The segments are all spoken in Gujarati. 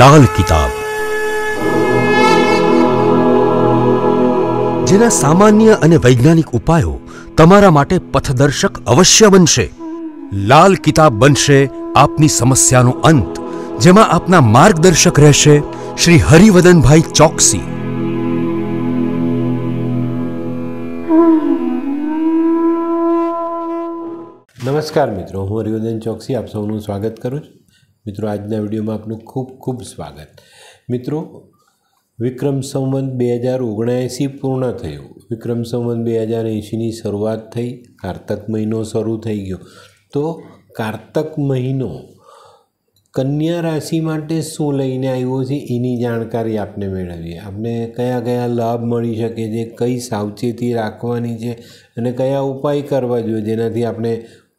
લાલ કિતાબ જેના સામાન્ય અને વૈજ્ઞાનિક ઉપાયો તમારા માટે પથદર્શક અવશ્ય બનશે લાલ કિતાબ બનશે આપની સમસ્યાનો અંત જેમાં આપના માર્ગદર્શક રહેશે શ્રી હરિવદનભાઈ ચોકસી નમસ્કાર મિત્રો હું હરિવદન ચોકસી આપ સૌનું સ્વાગત કરું છું મિત્રો આજના વિડીયોમાં આપનું ખૂબ ખૂબ સ્વાગત મિત્રો વિક્રમ સંવંત બે હજાર ઓગણએંસી પૂર્ણ થયું વિક્રમ સંવંત બે હજાર એંસીની શરૂઆત થઈ કારતક મહિનો શરૂ થઈ ગયો તો કારતક મહિનો કન્યા રાશિ માટે શું લઈને આવ્યો છે એની જાણકારી આપને મેળવીએ આપણે કયા કયા લાભ મળી શકે છે કઈ સાવચેતી રાખવાની છે અને કયા ઉપાય કરવા જોઈએ જેનાથી આપણે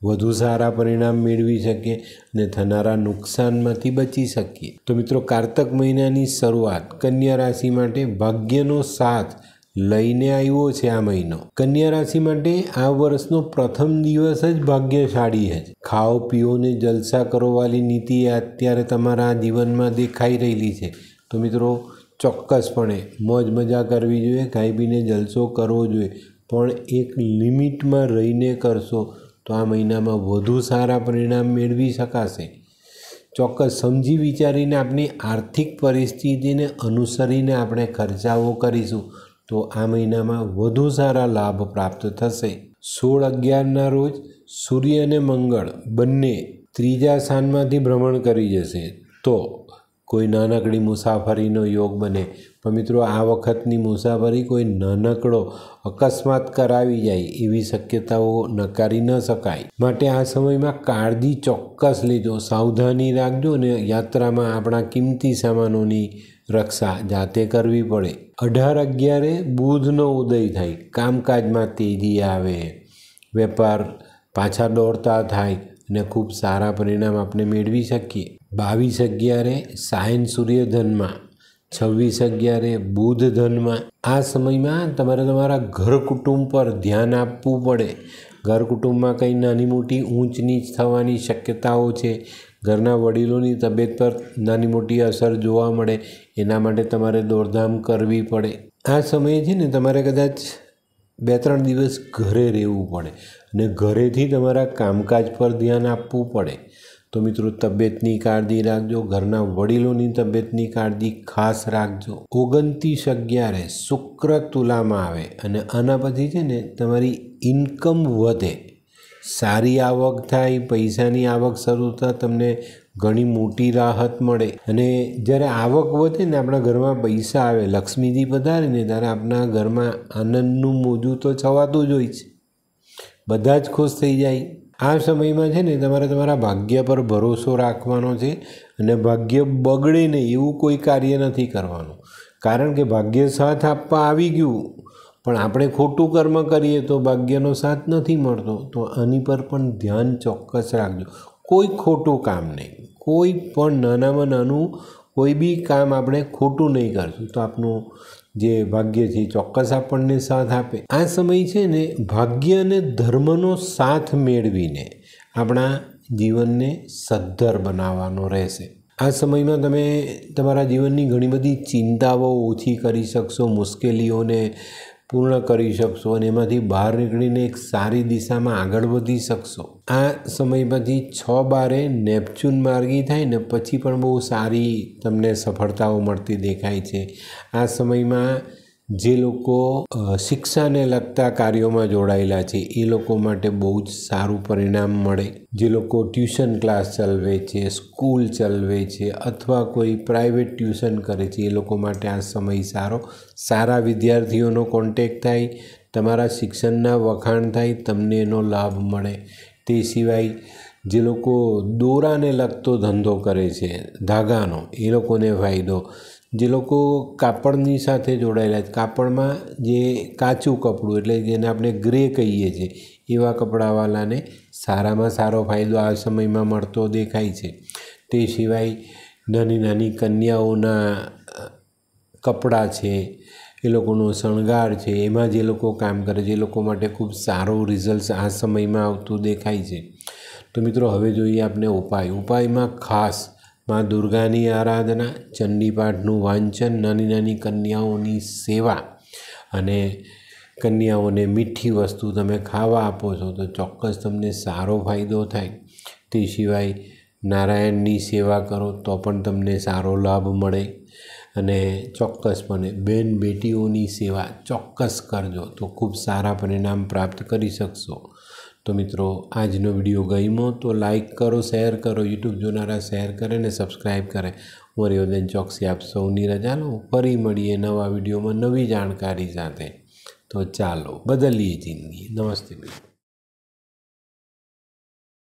વધુ સારા પરિણામ મેળવી શકીએ અને થનારા નુકસાનમાંથી બચી શકીએ તો મિત્રો કાર્તક મહિનાની શરૂઆત કન્યા રાશિ માટે ભાગ્યનો સાથ લઈને આવ્યો છે આ મહિનો કન્યા રાશિ માટે આ વર્ષનો પ્રથમ દિવસ જ ભાગ્યશાળી છે ખાઓ પીઓને જલસા કરવાની નીતિ અત્યારે તમારા જીવનમાં દેખાઈ રહેલી છે તો મિત્રો ચોક્કસપણે મોજ મજા કરવી જોઈએ ખાઈ પીને જલસો કરવો જોઈએ પણ એક લિમિટમાં રહીને કરશો તો આ મહિનામાં વધુ સારા પરિણામ મેળવી શકાશે ચોક્કસ સમજી વિચારીને આપની આર્થિક પરિસ્થિતિને અનુસરીને આપણે ખર્ચાઓ કરીશું તો આ મહિનામાં વધુ સારા લાભ પ્રાપ્ત થશે સોળ અગિયારના રોજ સૂર્ય અને મંગળ બંને ત્રીજા સ્થાનમાંથી ભ્રમણ કરી જશે તો કોઈ નાનકડી મુસાફરીનો યોગ બને પણ મિત્રો આ વખતની મુસાફરી કોઈ નાનકડો અકસ્માત કરાવી જાય એવી શક્યતાઓ નકારી ન શકાય માટે આ સમયમાં કાળજી ચોક્કસ લીધો સાવધાની રાખજો અને યાત્રામાં આપણા કિંમતી સામાનોની રક્ષા જાતે કરવી પડે અઢાર અગિયારે બુધનો ઉદય થાય કામકાજમાં તેજી આવે વેપાર પાછા દોડતા થાય અને ખૂબ સારા પરિણામ આપણે મેળવી શકીએ બાવીસ અગિયારે સાયન સૂર્યધનમાં છવ્વીસ અગિયારે બુધ ધનમાં આ સમયમાં તમારે તમારા ઘર કુટુંબ પર ધ્યાન આપવું પડે ઘર કુટુંબમાં કંઈ નાની મોટી ઊંચ નીચ થવાની શક્યતાઓ છે ઘરના વડીલોની તબિયત પર નાની મોટી અસર જોવા મળે એના માટે તમારે દોડધામ કરવી પડે આ સમયે છે ને તમારે કદાચ બે ત્રણ દિવસ ઘરે રહેવું પડે અને ઘરેથી તમારા કામકાજ પર ધ્યાન આપવું પડે તો મિત્રો તબિયતની કાળજી રાખજો ઘરના વડીલોની તબિયતની કાળજી ખાસ રાખજો ઓગણત્રીસ અગિયારે શુક્ર તુલામાં આવે અને આના પછી છે ને તમારી ઇન્કમ વધે સારી આવક થાય પૈસાની આવક શરૂ થતાં તમને ઘણી મોટી રાહત મળે અને જ્યારે આવક વધે ને આપણા ઘરમાં પૈસા આવે લક્ષ્મીજી પધારે ને ત્યારે આપણા ઘરમાં આનંદનું મોજું તો છવાતું જ હોય છે બધા જ ખુશ થઈ જાય આ સમયમાં છે ને તમારે તમારા ભાગ્ય પર ભરોસો રાખવાનો છે અને ભાગ્ય બગડે ને એવું કોઈ કાર્ય નથી કરવાનું કારણ કે ભાગ્ય સાથ આપવા આવી ગયું પણ આપણે ખોટું કર્મ કરીએ તો ભાગ્યનો સાથ નથી મળતો તો આની પર પણ ધ્યાન ચોક્કસ રાખજો કોઈ ખોટું કામ નહીં કોઈ પણ નાનામાં નાનું કોઈ બી કામ આપણે ખોટું નહીં કરશું તો આપનું જે ભાગ્યથી ચોક્કસ આપણને સાથ આપે આ સમય છે ને ભાગ્ય અને ધર્મનો સાથ મેળવીને આપણા જીવનને સદ્ધર બનાવવાનો રહેશે આ સમયમાં તમે તમારા જીવનની ઘણી બધી ચિંતાઓ ઓછી કરી શકશો મુશ્કેલીઓને પૂર્ણ કરી શકશો અને એમાંથી બહાર નીકળીને એક સારી દિશામાં આગળ વધી શકશો આ સમયમાંથી છ બારે નેપચ્યુન માર્ગી થાય ને પછી પણ બહુ સારી તમને સફળતાઓ મળતી દેખાય છે આ સમયમાં જે લોકો શિક્ષાને લગતા કાર્યોમાં જોડાયેલા છે એ લોકો માટે બહુ જ સારું પરિણામ મળે જે લોકો ટ્યુશન ક્લાસ ચલાવે છે સ્કૂલ ચલાવે છે અથવા કોઈ પ્રાઇવેટ ટ્યુશન કરે છે એ લોકો માટે આ સમય સારો સારા વિદ્યાર્થીઓનો કોન્ટેક થાય તમારા શિક્ષણના વખાણ થાય તમને એનો લાભ મળે તે સિવાય જે લોકો દોરાને લગતો ધંધો કરે છે ધાગાનો એ લોકોને ફાયદો જે લોકો કાપડની સાથે જોડાયેલા છે કાપડમાં જે કાચું કપડું એટલે જેને આપણે ગ્રે કહીએ છીએ એવા કપડાવાળાને સારામાં સારો ફાયદો આ સમયમાં મળતો દેખાય છે તે સિવાય નાની નાની કન્યાઓના કપડાં છે એ લોકોનો શણગાર છે એમાં જે લોકો કામ કરે છે એ લોકો માટે ખૂબ સારું રિઝલ્ટ આ સમયમાં આવતું દેખાય છે તો મિત્રો હવે જોઈએ આપણે ઉપાય ઉપાયમાં ખાસ મા દુર્ગાની આરાધના ચંડીપાઠનું વાંચન નાની નાની કન્યાઓની સેવા અને કન્યાઓને મીઠી વસ્તુ તમે ખાવા આપો છો તો ચોક્કસ તમને સારો ફાયદો થાય તે સિવાય નારાયણની સેવા કરો તો પણ તમને સારો લાભ મળે અને ચોક્કસપણે બેન બેટીઓની સેવા ચોક્કસ કરજો તો ખૂબ સારા પરિણામ પ્રાપ્ત કરી શકશો તો મિત્રો આજનો વિડીયો ગમ્યો તો લાઇક કરો શેર કરો યુટ્યુબ જોનારા શેર કરે ને સબસ્ક્રાઈબ કરે હું રેવદેન ચોકસી આપ સૌની રજા લો ફરી મળીએ નવા વિડીયોમાં નવી જાણકારી સાથે તો ચાલો બદલીએ જિંદગી નમસ્તે મિત્રો